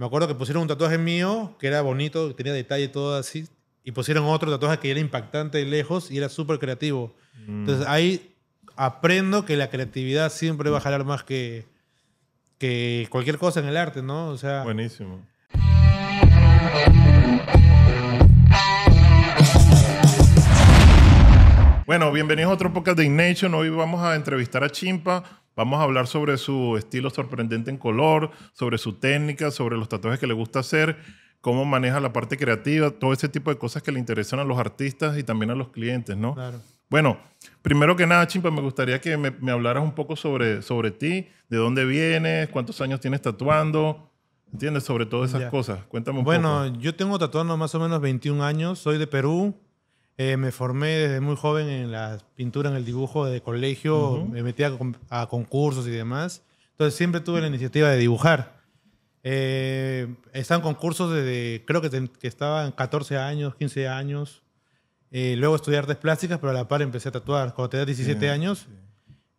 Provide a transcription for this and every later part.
Me acuerdo que pusieron un tatuaje mío que era bonito, tenía detalle todo así, y pusieron otro tatuaje que era impactante de lejos y era súper creativo. Mm. Entonces ahí aprendo que la creatividad siempre va a mm. jalar más que, que cualquier cosa en el arte, ¿no? O sea, Buenísimo. Bueno, bienvenidos a otro podcast de Innation. Hoy vamos a entrevistar a Chimpa Vamos a hablar sobre su estilo sorprendente en color, sobre su técnica, sobre los tatuajes que le gusta hacer, cómo maneja la parte creativa, todo ese tipo de cosas que le interesan a los artistas y también a los clientes, ¿no? Claro. Bueno, primero que nada, Chimpa, me gustaría que me, hablaras un poco sobre, sobre ti, de dónde vienes, cuántos años tienes tatuando, ¿entiendes? Sobre todas esas cosas. Cuéntame un poco. Bueno, yo tengo tatuando más o menos 21 años, soy de Perú, eh, me formé desde muy joven en la pintura, en el dibujo de colegio, me metía a, concursos y demás. Entonces siempre tuve la iniciativa de dibujar. Eh, concursos desde, creo que, que estaba en 14 años, 15 años. Eh, luego estudié artes plásticas, pero a la par empecé a tatuar. Cuando tenía 17 años,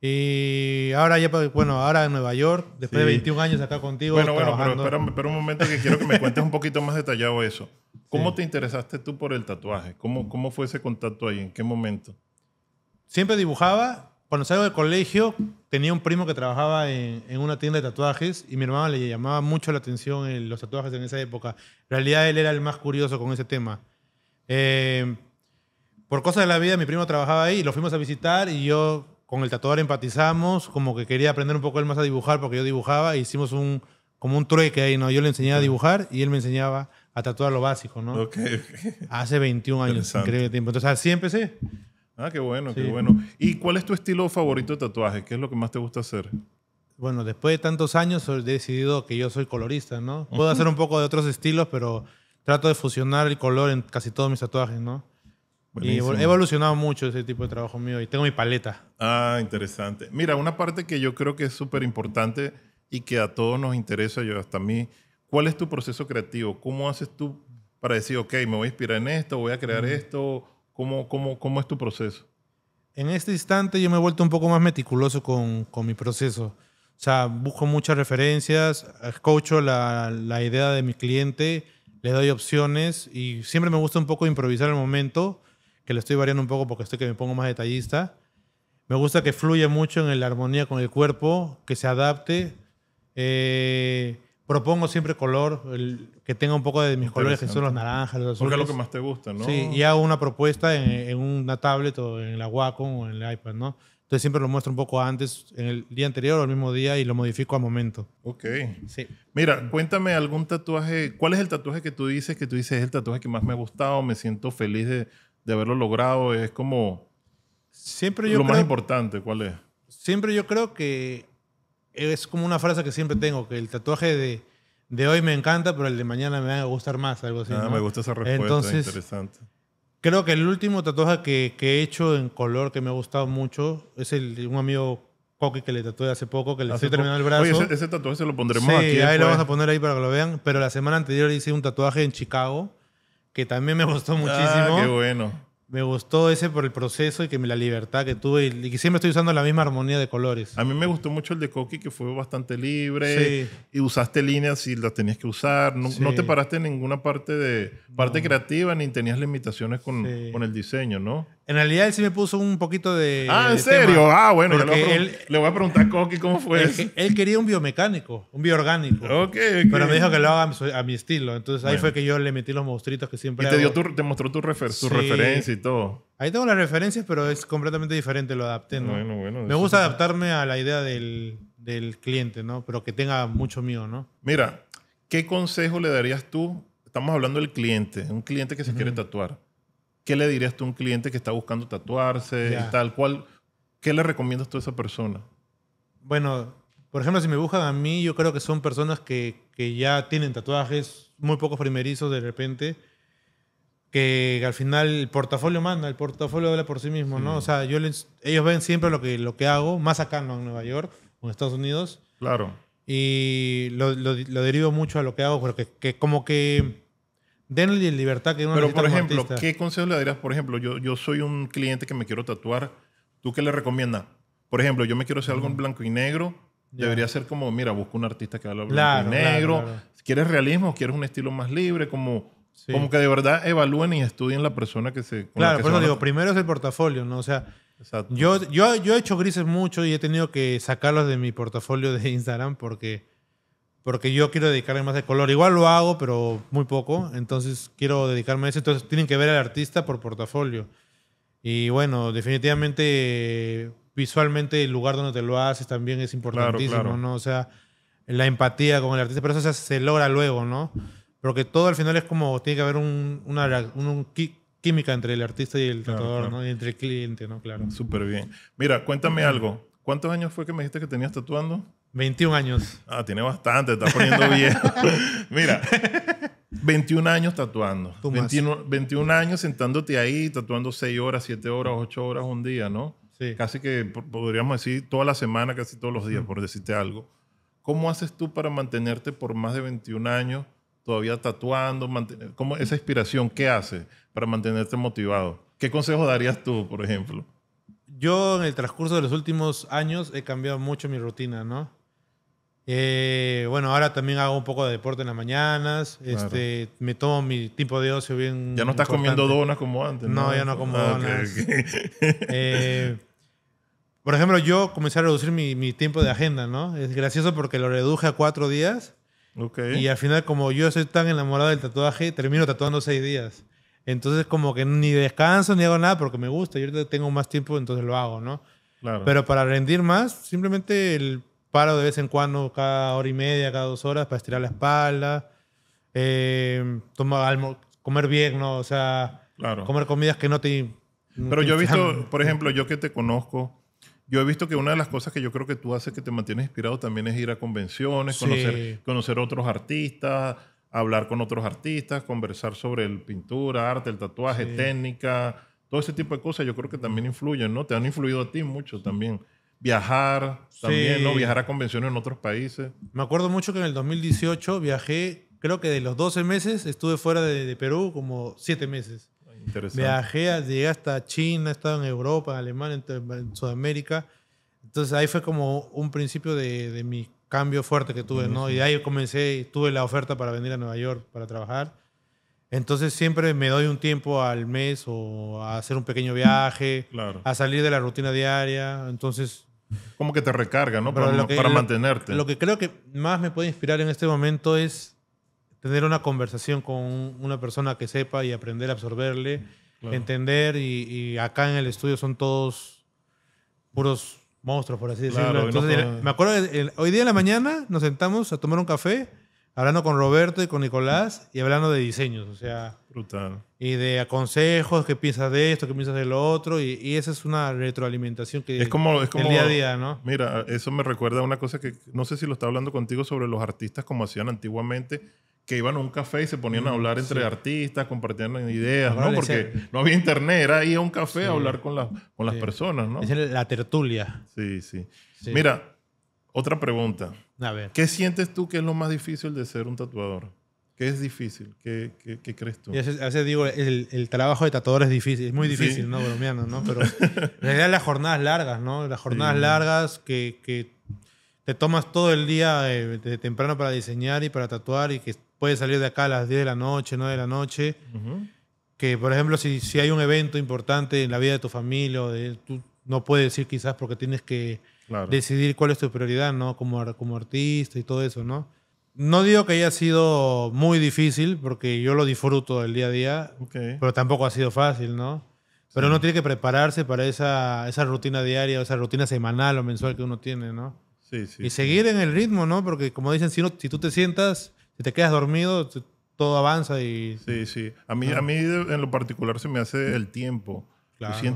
y ahora ya, pues, bueno, ahora en Nueva York, después de 21 años acá contigo. Bueno, bueno, pero espera, un momento que quiero que me cuentes un poquito más detallado eso. ¿Cómo te interesaste tú por el tatuaje? ¿Cómo, ¿Cómo fue ese contacto ahí? ¿En qué momento? Siempre dibujaba. Cuando salgo del colegio, tenía un primo que trabajaba en, en una tienda de tatuajes y mi hermano le llamaba mucho la atención en los tatuajes en esa época. En realidad, él era el más curioso con ese tema. Eh, por cosas de la vida, mi primo trabajaba ahí y lo fuimos a visitar y yo con el tatuador empatizamos, como que quería aprender un poco él más a dibujar porque yo dibujaba, y e hicimos un, como un trueque ahí, ¿no? Yo le enseñaba a dibujar y él me enseñaba a tatuar lo básico, ¿no? Ok, Hace 21 años, increíble tiempo. Entonces así empecé. Ah, qué bueno, qué bueno. ¿Y cuál es tu estilo favorito de tatuaje? ¿Qué es lo que más te gusta hacer? Bueno, después de tantos años he decidido que yo soy colorista, ¿no? Puedo hacer un poco de otros estilos, pero trato de fusionar el color en casi todos mis tatuajes, ¿no? he evolucionado mucho ese tipo de trabajo mío y tengo mi paleta. Ah, interesante. Mira, una parte que yo creo que es súper importante y que a todos nos interesa, yo hasta a mí, ¿cuál es tu proceso creativo? ¿Cómo haces tú para decir, ok, me voy a inspirar en esto, voy a crear esto? ¿Cómo, cómo, cómo es tu proceso? En este instante yo me he vuelto un poco más meticuloso con, mi proceso. O sea, busco muchas referencias, escucho la, la idea de mi cliente, le doy opciones y siempre me gusta un poco improvisar el momento lo le estoy variando un poco porque estoy que me pongo más detallista. Me gusta que fluya mucho en la armonía con el cuerpo, que se adapte. Eh, propongo siempre color, el, que tenga un poco de mis colores, que son los naranjas, los azules. Porque es lo que más te gusta, ¿no? Sí, y hago una propuesta en, una tablet o en la Wacom o en el iPad, ¿no? Entonces siempre lo muestro un poco antes, en el día anterior o el mismo día y lo modifico a momento. Ok. Sí. Mira, cuéntame algún tatuaje. ¿Cuál es el tatuaje que tú dices que tú dices es el tatuaje que más me ha gustado? Me siento feliz de, de haberlo logrado es como siempre yo lo más importante, ¿cuál es? Siempre yo creo que es como una frase que siempre tengo, que el tatuaje de, de hoy me encanta, pero el de mañana me va a gustar más, algo así. Ah, ¿no? me gusta esa respuesta, Entonces, interesante. Creo que el último tatuaje que, que, he hecho en color que me ha gustado mucho es el un amigo Coqui que le tatué hace poco, que le estoy terminando el brazo. Oye, ese, tatuaje se lo pondremos sí, aquí. ahí lo vamos a poner ahí para que lo vean. Pero la semana anterior hice un tatuaje en Chicago que también me gustó ah, muchísimo. qué bueno. Me gustó ese por el proceso y que la libertad que tuve y que siempre estoy usando la misma armonía de colores. A mí me gustó mucho el de Coqui que fue bastante libre y usaste líneas y las tenías que usar. No, te paraste en ninguna parte de parte creativa ni tenías limitaciones con, con el diseño, ¿no? En realidad él sí me puso un poquito de. Ah, ¿en serio? ah, bueno, le voy a preguntar a Coqui cómo fue él, quería un biomecánico, un bioorgánico. Okay, Pero me dijo que lo haga a mi estilo. Entonces ahí fue que yo le metí los monstruitos que siempre. Y te, dio te mostró tu, refer referencia y todo. Ahí tengo las referencias, pero es completamente diferente, lo adapté, ¿no? Bueno, bueno. Me gusta adaptarme a la idea del, cliente, ¿no? Pero que tenga mucho mío, ¿no? Mira, ¿qué consejo le darías tú? Estamos hablando del cliente, un cliente que se quiere tatuar. ¿qué le dirías tú a un cliente que está buscando tatuarse y tal? cual? ¿Qué le recomiendas tú a esa persona? Bueno, por ejemplo, si me buscan a mí, yo creo que son personas que, que ya tienen tatuajes, muy pocos primerizos de repente, que al final el portafolio manda, el portafolio habla por sí mismo, ¿no? O sea, yo ellos ven siempre lo que, lo que hago, más acá, no en Nueva York en Estados Unidos. Claro. Y lo, lo, derivo mucho a lo que hago, porque que como que Denle libertad que uno Pero, por ejemplo, ¿qué consejo le darías? Por ejemplo, yo, yo soy un cliente que me quiero tatuar. ¿Tú qué le recomiendas? Por ejemplo, yo me quiero hacer algo en blanco y negro. Debería ser como, mira, busco un artista que haga blanco y negro. Claro, ¿Quieres realismo? ¿Quieres un estilo más libre? Como, como que de verdad evalúen y estudien la persona que se... Claro, por eso digo, primero es el portafolio, ¿no? O sea, Yo, yo, yo he hecho grises mucho y he tenido que sacarlos de mi portafolio de Instagram porque porque yo quiero dedicarme más al color. Igual lo hago, pero muy poco, entonces quiero dedicarme a eso. Entonces tienen que ver al artista por portafolio. Y bueno, definitivamente visualmente el lugar donde te lo haces también es importantísimo, ¿no? O sea, la empatía con el artista, pero eso se logra luego, ¿no? Porque todo al final es como, tiene que haber una, química entre el artista y el tatuador, ¿no? Y entre el cliente, ¿no? Claro. Súper bien. Mira, cuéntame algo. ¿Cuántos años fue que me dijiste que tenías tatuando? 21 años. Ah, tiene bastante, está poniendo bien. Mira, 21 años tatuando. 21, 21, años sentándote ahí, tatuando 6 horas, 7 horas, 8 horas un día, ¿no? Sí. Casi que podríamos decir toda la semana, casi todos los días, por decirte algo. ¿Cómo haces tú para mantenerte por más de 21 años todavía tatuando? ¿Cómo esa inspiración, qué haces para mantenerte motivado? ¿Qué consejo darías tú, por ejemplo? Yo en el transcurso de los últimos años he cambiado mucho mi rutina, ¿no? Eh, bueno, ahora también hago un poco de deporte en las mañanas. Este, me tomo mi tiempo de ocio bien. Ya no estás comiendo donas como antes. No, ya no como ah, donas. Eh, por ejemplo, yo comencé a reducir mi, mi, tiempo de agenda, ¿no? Es gracioso porque lo reduje a cuatro días. Y al final, como yo soy tan enamorado del tatuaje, termino tatuando seis días. Entonces, como que ni descanso ni hago nada porque me gusta. Yo tengo más tiempo, entonces lo hago, ¿no? Claro. Pero para rendir más, simplemente el paro de vez en cuando, cada hora y media, cada dos horas, para estirar la espalda. Eh, tomar, comer bien, ¿no? O sea, comer comidas que no te... Pero yo he visto, por ejemplo, yo que te conozco, yo he visto que una de las cosas que yo creo que tú haces que te mantienes inspirado también es ir a convenciones, conocer, conocer otros artistas, hablar con otros artistas, conversar sobre el pintura, arte, el tatuaje, técnica, todo ese tipo de cosas yo creo que también influyen, ¿no? Te han influido a ti mucho también viajar también, ¿no? Viajar a convenciones en otros países. Me acuerdo mucho que en el 2018 viajé, creo que de los 12 meses estuve fuera de, Perú como 7 meses. Interesante. Viajé, llegué hasta China, he estado en Europa, en Alemania, en, Sudamérica. Entonces ahí fue como un principio de, de mi cambio fuerte que tuve, ¿no? Y ahí comencé, tuve la oferta para venir a Nueva York para trabajar. Entonces siempre me doy un tiempo al mes o a hacer un pequeño viaje, a salir de la rutina diaria. Entonces como que te recarga, ¿no? para, para mantenerte. Lo que creo que más me puede inspirar en este momento es tener una conversación con una persona que sepa y aprender a absorberle, entender. Y, acá en el estudio son todos puros monstruos, por así decirlo. me acuerdo, que hoy día en la mañana nos sentamos a tomar un café hablando con Roberto y con Nicolás y hablando de diseños, o sea. Brutal. Y de aconsejos, qué piensas de esto, qué piensas de lo otro, y, esa es una retroalimentación que es como, el día a día, ¿no? Mira, eso me recuerda a una cosa que no sé si lo estaba hablando contigo sobre los artistas como hacían antiguamente, que iban a un café y se ponían a hablar entre artistas, compartían ideas, ¿no? Porque no había internet, era ir a un café a hablar con, las, con las personas, ¿no? Es la tertulia. Sí, sí. Mira, otra pregunta. A ver. ¿Qué sientes tú que es lo más difícil de ser un tatuador? ¿Qué es difícil? ¿Qué, crees tú? a veces digo, el, trabajo de tatuador es difícil, es muy difícil, ¿no? Bromeando, ¿no? Pero en realidad las jornadas largas, ¿no? Las jornadas largas que, te tomas todo el día eh, de, temprano para diseñar y para tatuar y que puedes salir de acá a las 10 de la noche, 9 de la noche. Que, por ejemplo, si, si hay un evento importante en la vida de tu familia, o de, tú no puedes ir quizás porque tienes que decidir cuál es tu prioridad, ¿no? Como, como artista y todo eso, ¿no? No digo que haya sido muy difícil, porque yo lo disfruto el día a día, pero tampoco ha sido fácil, ¿no? Pero uno tiene que prepararse para esa, esa rutina diaria, esa rutina semanal o mensual que uno tiene, ¿no? Sí, sí. Y seguir en el ritmo, ¿no? Porque como dicen, si, no, si tú te sientas, si te quedas dormido, todo avanza y... Sí, sí. A mí, a mí en lo particular se me hace el tiempo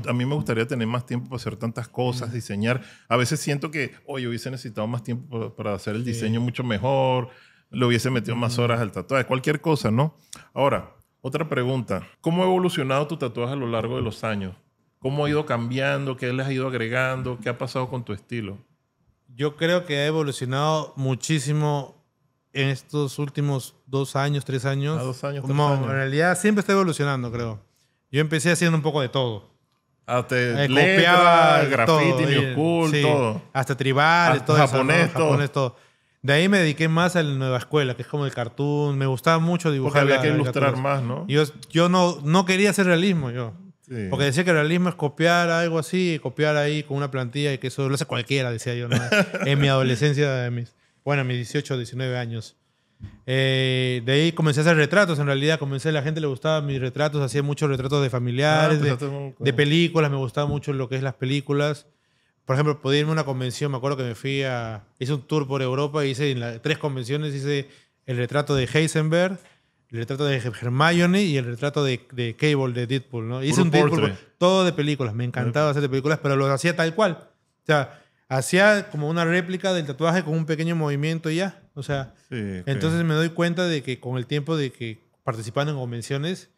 a mí me gustaría tener más tiempo para hacer tantas cosas, diseñar. A veces siento que, oye, hubiese necesitado más tiempo para hacer el diseño mucho mejor, Le hubiese metido más horas al tatuaje, cualquier cosa, ¿no? Ahora, otra pregunta. ¿Cómo ha evolucionado tu tatuaje a lo largo de los años? ¿Cómo ha ido cambiando? ¿Qué le ha ido agregando? ¿Qué ha pasado con tu estilo? Yo creo que ha evolucionado muchísimo en estos últimos dos años, tres años. A ah, dos años, tres años. En realidad siempre está evolucionando, creo. Yo empecé haciendo un poco de todo. Hasta eh, letra, graffiti, todo, Hasta tribal, todo japonés, De ahí me dediqué más a la nueva escuela, que es como el cartoon. Me gustaba mucho dibujar. Porque había que ilustrar más, ¿no? Yo, yo no, no quería hacer realismo, yo. Porque decía que el realismo es copiar algo así, copiar ahí con una plantilla y que eso lo hace cualquiera, decía yo. en mi adolescencia, mis, bueno, mis 18, 19 años. Eh, de ahí comencé a hacer retratos, en realidad comencé, la gente le gustaba mis retratos, hacía muchos retratos de familiares, ah, pues, de, películas, me gustaba mucho lo que es las películas. Por ejemplo, podía irme a una convención, me acuerdo que me fui a... Hice un tour por Europa, hice en tres convenciones, hice el retrato de Heisenberg, el retrato de Hermione y el retrato de, Cable, de Deadpool, ¿no? Hice un Deadpool, todo de películas, me encantaba hacer de películas, pero lo hacía tal cual. O sea, hacía como una réplica del tatuaje con un pequeño movimiento y ya. O sea, entonces me doy cuenta de que con el tiempo de que participando en convenciones,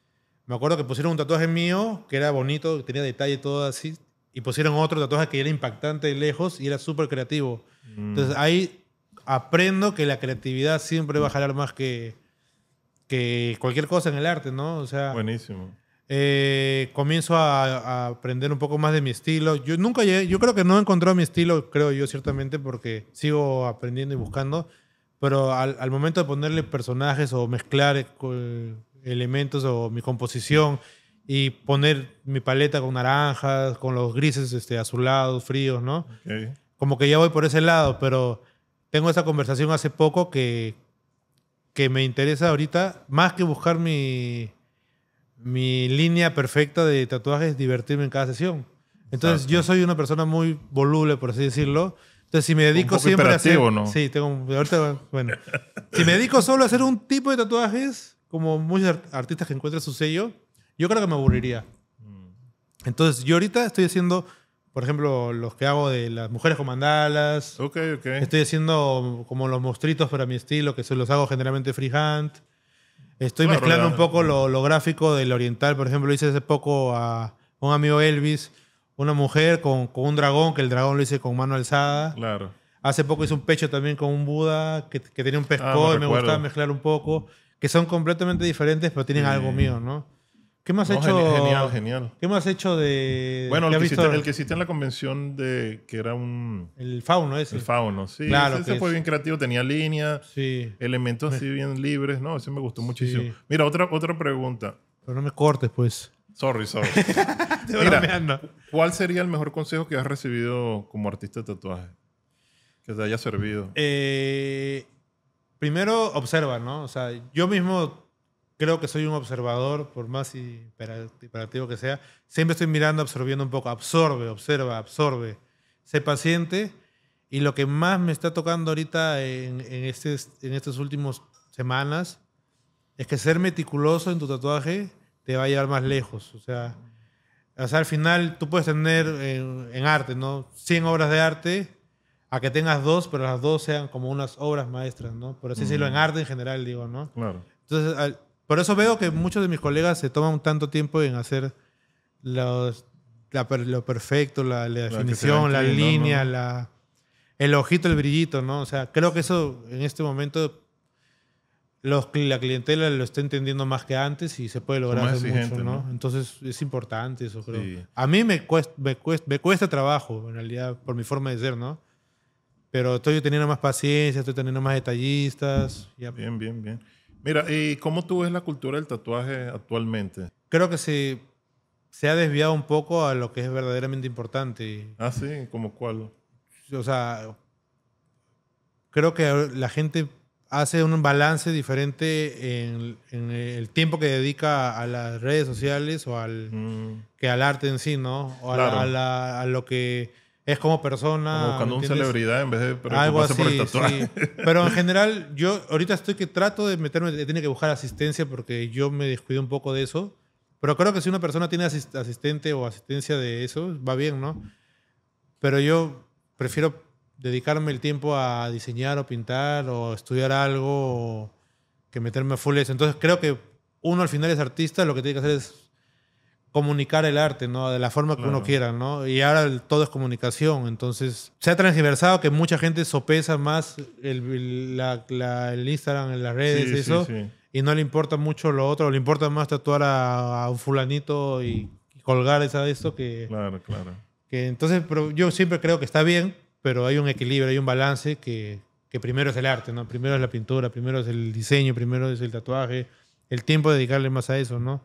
me acuerdo que pusieron un tatuaje mío que era bonito, tenía detalle todo así, y pusieron otro tatuaje que era impactante y lejos y era súper creativo. Mm. Entonces ahí aprendo que la creatividad siempre va a mm. jalar más que, que cualquier cosa en el arte, ¿no? O sea, buenísimo. Eh, comienzo a, aprender un poco más de mi estilo. Yo nunca yo creo que no he encontrado mi estilo, creo yo ciertamente, porque sigo aprendiendo y buscando pero al, al, momento de ponerle personajes o mezclar eh, elementos o mi composición y poner mi paleta con naranjas, con los grises este, azulados, fríos, ¿no? Como que ya voy por ese lado, pero tengo esa conversación hace poco que, que me interesa ahorita, más que buscar mi, mi línea perfecta de tatuajes, divertirme en cada sesión. Entonces yo soy una persona muy voluble, por así decirlo, entonces, si me dedico siempre a Sí, tengo. Ahorita, bueno. si me dedico solo a hacer un tipo de tatuajes, como muchos artistas que encuentran su sello, yo creo que me aburriría. Mm. Entonces, yo ahorita estoy haciendo, por ejemplo, los que hago de las mujeres con mandalas. Ok, ok. Estoy haciendo como los mostritos para mi estilo, que se los hago generalmente freehand. Estoy mezclando un poco lo, lo, gráfico del oriental. Por ejemplo, hice hace poco a un amigo Elvis una mujer con, con, un dragón, que el dragón lo hice con mano alzada. Claro. Hace poco hice un pecho también con un Buda, que, que tenía un ah, pescado y me gustaba mezclar un poco. Que son completamente diferentes, pero tienen algo mío, ¿no? ¿Qué más has hecho? Genial, genial. ¿Qué más has hecho de. Bueno, el que, hiciste, el que, en la convención de. que era un. El fauno ese. El fauno, sí. Claro. Ese, fue bien creativo, tenía líneas, elementos así bien libres, ¿no? Ese me gustó muchísimo. Mira, otra, otra pregunta. Pero no me cortes, pues. Sorry, sorry. Mira, ¿Cuál sería el mejor consejo que has recibido como artista de tatuaje? Que te haya servido. Eh, primero, observa, ¿no? O sea, yo mismo creo que soy un observador, por más hiperactivo que sea. Siempre estoy mirando, absorbiendo un poco. Absorbe, observa, absorbe. Sé paciente. Y lo que más me está tocando ahorita en, este, en estas últimas semanas es que ser meticuloso en tu tatuaje te va a llevar más lejos. O sea, al final tú puedes tener eh, en, arte, ¿no? 100 obras de arte a que tengas dos, pero las dos sean como unas obras maestras, ¿no? Por así decirlo, en arte en general, digo, ¿no? Claro. Entonces, por eso veo que muchos de mis colegas se toman tanto tiempo en hacer los, lo perfecto, la, definición, la, línea, la, el ojito, el brillito, ¿no? O sea, creo que eso en este momento los, la clientela lo está entendiendo más que antes y se puede lograr hacer mucho, ¿no? Entonces es importante eso, creo. A mí me cuesta, me, cuesta, trabajo, en realidad, por mi forma de ser, ¿no? Pero estoy teniendo más paciencia, estoy teniendo más detallistas. Bien, bien, bien. Mira, ¿y cómo tú ves la cultura del tatuaje actualmente? Creo que se, se ha desviado un poco a lo que es verdaderamente importante. Ah, sí, ¿como cuál? O sea, creo que la gente hace un balance diferente en, el tiempo que dedica a las redes sociales o al mm. que al arte en sí, ¿no? O a, a, lo que es como persona. Como buscando una celebridad en vez de Algo así, Pero en general, yo ahorita estoy que trato de meterme, Tiene que buscar asistencia porque yo me descuido un poco de eso. Pero creo que si una persona tiene asistente o asistencia de eso, va bien, ¿no? Pero yo prefiero dedicarme el tiempo a diseñar o pintar o estudiar algo que meterme full Entonces creo que uno al final es artista, lo que tiene que hacer es comunicar el arte, ¿no? De la forma que uno quiera, ¿no? Y ahora todo es comunicación, entonces se ha transversado que mucha gente sopesa más el, la, Instagram, en las redes, eso, y no le importa mucho lo otro, le importa más tatuar a, un fulanito y, colgar esa de esto que... Claro, claro. Que entonces, pero yo siempre creo que está bien, pero hay un equilibrio, hay un balance que, primero es el arte, ¿no? Primero es la pintura, primero es el diseño, primero es el tatuaje, el tiempo de dedicarle más a eso, ¿no?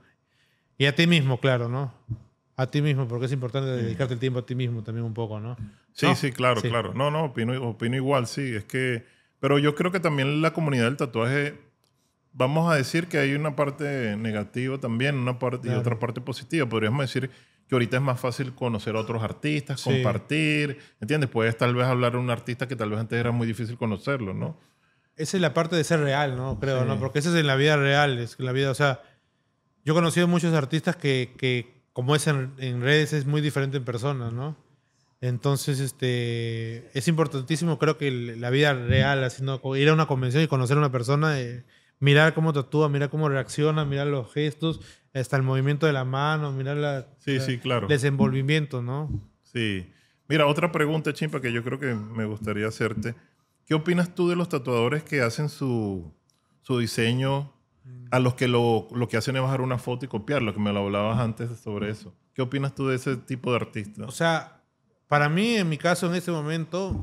Y a ti mismo, claro, ¿no? A ti mismo, porque es importante dedicarte el tiempo a ti mismo también un poco, ¿no? Sí, sí, claro, claro. No, no, opino, igual, sí. Es que, pero yo creo que también la comunidad del tatuaje, vamos a decir que hay una parte negativa también, una parte y otra parte positiva. Podríamos decir que ahorita es más fácil conocer a otros artistas, compartir, ¿entiendes? Puedes tal vez hablar a un artista que tal vez antes era muy difícil conocerlo, ¿no? Esa es la parte de ser real, ¿no? Creo, ¿no? Porque esa es en la vida real, es la vida, o sea, yo he conocido muchos artistas que, que como es en, redes, es muy diferente en personas, ¿no? Entonces, este, es importantísimo, creo que la vida real, haciendo ir a una convención y conocer a una persona... Eh, mirar cómo tatúa, mirar cómo reacciona, mirar los gestos, hasta el movimiento de la mano, mirar el sí, sí, claro. desenvolvimiento, ¿no? Sí. Mira, otra pregunta, Chimpa, que yo creo que me gustaría hacerte. ¿Qué opinas tú de los tatuadores que hacen su, diseño a los que lo, que hacen es bajar una foto y copiarlo, que me lo hablabas antes sobre eso? ¿Qué opinas tú de ese tipo de artista? O sea, para mí, en mi caso, en este momento,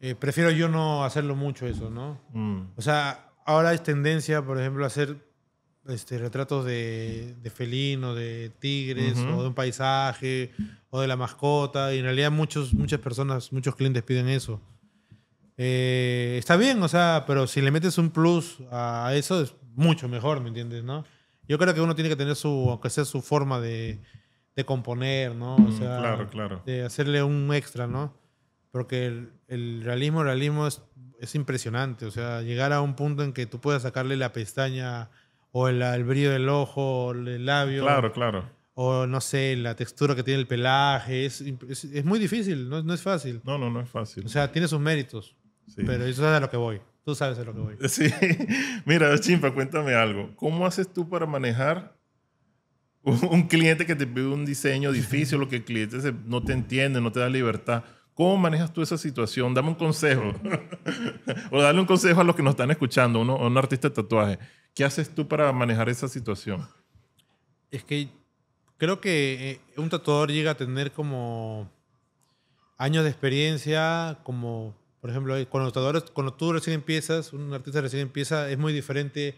eh, prefiero yo no hacerlo mucho eso, ¿no? Mm. O sea, ahora es tendencia, por ejemplo, a hacer este, retratos de, de felino, de tigres, o de un paisaje, o de la mascota. Y en realidad muchos, muchas personas, muchos clientes piden eso. Eh, está bien, o sea, pero si le metes un plus a eso es mucho mejor, ¿me entiendes? ¿no? Yo creo que uno tiene que tener su, aunque sea su forma de, de componer, ¿no? O mm, sea, claro, claro. De hacerle un extra, ¿no? Porque el, el realismo, el realismo es es impresionante. O sea, llegar a un punto en que tú puedas sacarle la pestaña o el, brillo del ojo, el labio. Claro, claro. O no sé, la textura que tiene el pelaje. Es, muy difícil, no, es fácil. No, no, no es fácil. O sea, tiene sus méritos. Sí. Pero eso es a lo que voy. Tú sabes a lo que voy. Sí. Mira, Chimpa, cuéntame algo. ¿Cómo haces tú para manejar un cliente que te pide un diseño difícil Lo que el cliente no te entiende, no te da libertad? ¿Cómo manejas tú esa situación? Dame un consejo. o dale un consejo a los que nos están escuchando, a un artista de tatuaje. ¿Qué haces tú para manejar esa situación? Es que creo que eh, un tatuador llega a tener como años de experiencia, como por ejemplo, eh, cuando, tatuadores, cuando tú recién empiezas, un artista recién empieza, es muy diferente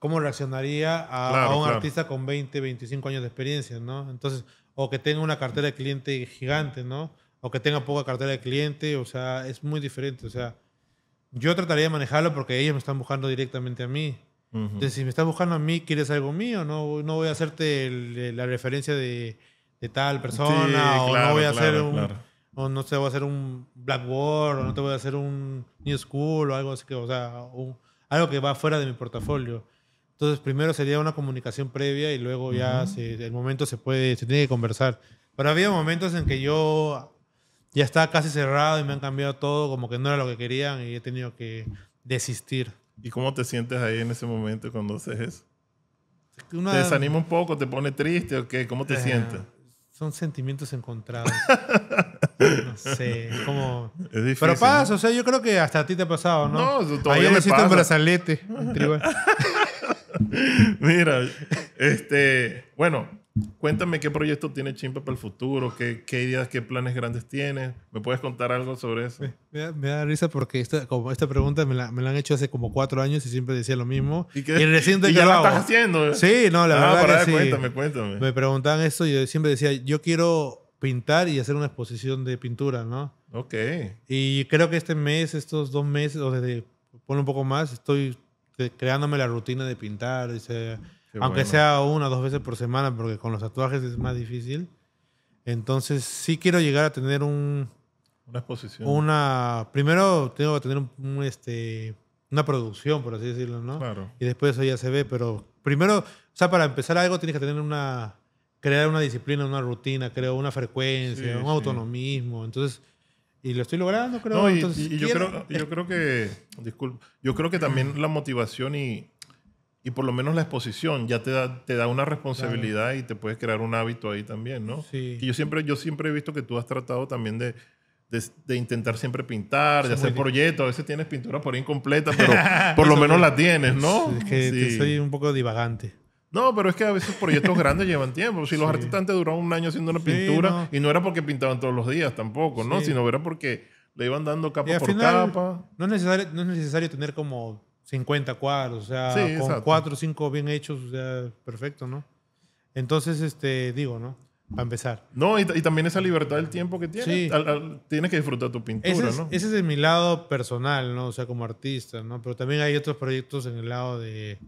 cómo reaccionaría a, un artista con 20, 25 años de experiencia, ¿no? Entonces, o que tenga una cartera de cliente gigante, ¿no? O que tenga poca cartera de cliente, o sea, es muy diferente. O sea, yo trataría de manejarlo porque ellos me están buscando directamente a mí. Entonces, si me estás buscando a mí, quieres algo mío, no, voy a hacerte la referencia de, tal persona, o no voy a hacer un. O no te voy a hacer un Blackboard, o no te voy a hacer un New School, o algo así que, o sea, algo que va fuera de mi portafolio. Entonces, primero sería una comunicación previa y luego ya se, el momento se puede, se tiene que conversar. Pero había momentos en que yo ya estaba casi cerrado y me han cambiado todo, como que no era lo que querían y he tenido que desistir. ¿Y cómo te sientes ahí en ese momento cuando haces eso? ¿Te desanima un poco? ¿Te pone triste o qué? ¿Cómo te eh, sientes? Son sentimientos encontrados. no sé, Es difícil, Pero pasa, o sea, yo creo que hasta a ti te ha pasado, ¿no? No, todavía me pasa. un brazalete. Mira, este... Bueno, Cuéntame qué proyecto tiene Chimpa para el futuro, qué, qué ideas, qué planes grandes tiene. ¿Me puedes contar algo sobre eso? Me, da, risa porque esta, como esta pregunta me la, me la, han hecho hace como cuatro años y siempre decía lo mismo. Y, que, y ya lo estás haciendo. Sí, no, la ah, verdad. que sí. Cuéntame, cuéntame. Me preguntaban eso y yo siempre decía, yo quiero pintar y hacer una exposición de pintura, ¿no? Ok. Y creo que este mes, estos dos meses, o desde, pone un poco más, estoy eh, creándome la rutina de pintar. Y sea, aunque sea una o dos veces por semana, porque con los tatuajes es más difícil. Entonces, sí quiero llegar a tener un. Una exposición. Una. Primero tengo que tener este, una producción, por así decirlo, ¿no? Claro. Y después eso ya se ve, pero primero, o sea, para empezar algo tienes que tener una. Crear una disciplina, una rutina, creo, una frecuencia, un autonomismo. Entonces. Y lo estoy logrando, creo. y, yo, creo, yo creo que. Disculpa. Yo creo que también la motivación y y por lo menos la exposición ya te da, te da una responsabilidad y te puedes crear un hábito ahí también, ¿no? Sí. yo siempre, yo siempre he visto que tú has tratado también de, de, intentar siempre pintar, de hacer proyectos. A veces tienes pintura por incompleta, pero por lo menos la tienes, ¿no? Es que soy un poco divagante. No, pero es que a veces proyectos grandes llevan tiempo. Si los artistas antes duraban un año haciendo una pintura, y no era porque pintaban todos los días tampoco, ¿no? Sino era porque le iban dando capa por capa. No es, necesario, no es necesario tener como 50 cuadros, o sea, con cuatro o cinco bien hechos, o sea, perfecto, ¿no? Entonces, este, digo, ¿no? Para empezar. No, y, también esa libertad del tiempo que tienes. Sí. tienes que disfrutar tu pintura, ¿no? Ese es mi lado personal, ¿no? O sea, como artista, ¿no? Pero también hay otros proyectos en el lado de,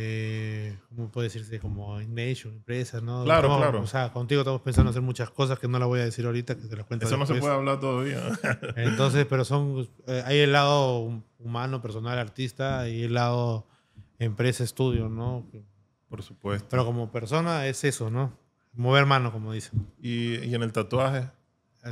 eh, ¿cómo puede decirse? Como Nation, empresa, ¿no? Claro, claro. O sea, contigo estamos pensando hacer muchas cosas que no las voy a decir ahorita, que te las cuento Eso no se puede hablar todavía. Entonces, pero son, eh, hay el lado humano, personal, artista, y el lado empresa, estudio, ¿no? Por supuesto. Pero como persona es eso, ¿no? Mover mano, como dicen. ¿Y, y en el tatuaje?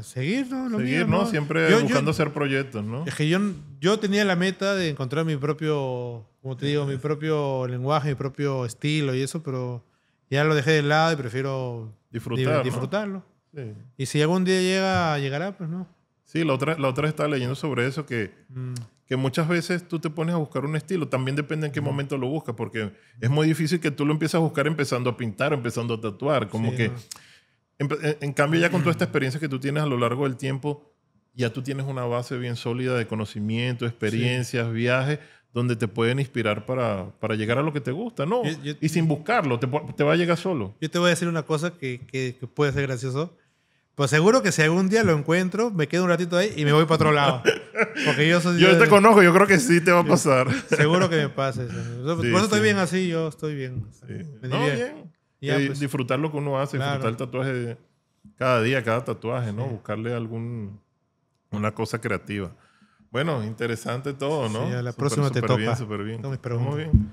seguir, ¿no? seguir, ¿no? Siempre buscando hacer proyectos, ¿no? Es que yo, yo tenía la meta de encontrar mi propio, como te digo, mi propio lenguaje, mi propio estilo y eso, pero ya lo dejé de lado y prefiero Disfrutar, disfrutarlo. Y si algún día llega, llegará, pues no. Sí, la otra, la otra estaba leyendo sobre eso que, mm. que muchas veces tú te pones a buscar un estilo. También depende en qué momento lo buscas, porque es muy difícil que tú lo empieces a buscar empezando a pintar, empezando a tatuar. Como que. En, cambio, ya con toda esta experiencia que tú tienes a lo largo del tiempo, ya tú tienes una base bien sólida de conocimiento, experiencias, viajes, donde te pueden inspirar para, para, llegar a lo que te gusta, ¿no? y sin buscarlo, te, te, va a llegar solo. Yo te voy a decir una cosa que, que, puede ser gracioso. Pues seguro que si algún día lo encuentro, me quedo un ratito ahí y me voy para otro lado. Porque yo soy, Yo, te conozco, yo creo que sí te va a pasar. Seguro que me pasa Por estoy bien así, yo estoy bien. bien. Eh, pues. disfrutar lo que uno hace, disfrutar el tatuaje cada día, cada tatuaje, ¿no? Buscarle algún, una cosa creativa. Bueno, interesante todo, ¿no? Sí, a la próxima te te Súper Bien, super bien. Muy bien.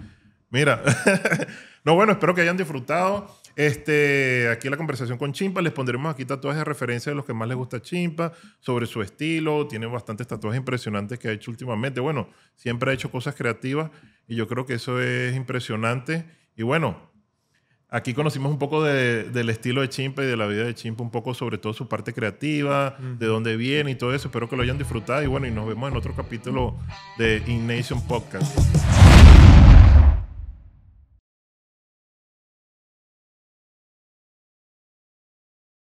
Mira, no, bueno, espero que hayan disfrutado. Este, aquí la conversación con Chimpa, les pondremos aquí tatuajes de referencia de los que más les gusta Chimpa, sobre su estilo, tiene bastantes tatuajes impresionantes que ha hecho últimamente. Bueno, siempre ha hecho cosas creativas y yo creo que eso es impresionante. Y bueno, Aquí conocimos un poco del estilo de Chimpa y de la vida de Chimpa, un poco sobre todo su parte creativa, de dónde viene y todo eso. Espero que lo hayan disfrutado y bueno, y nos vemos en otro capítulo de In Nation Podcast.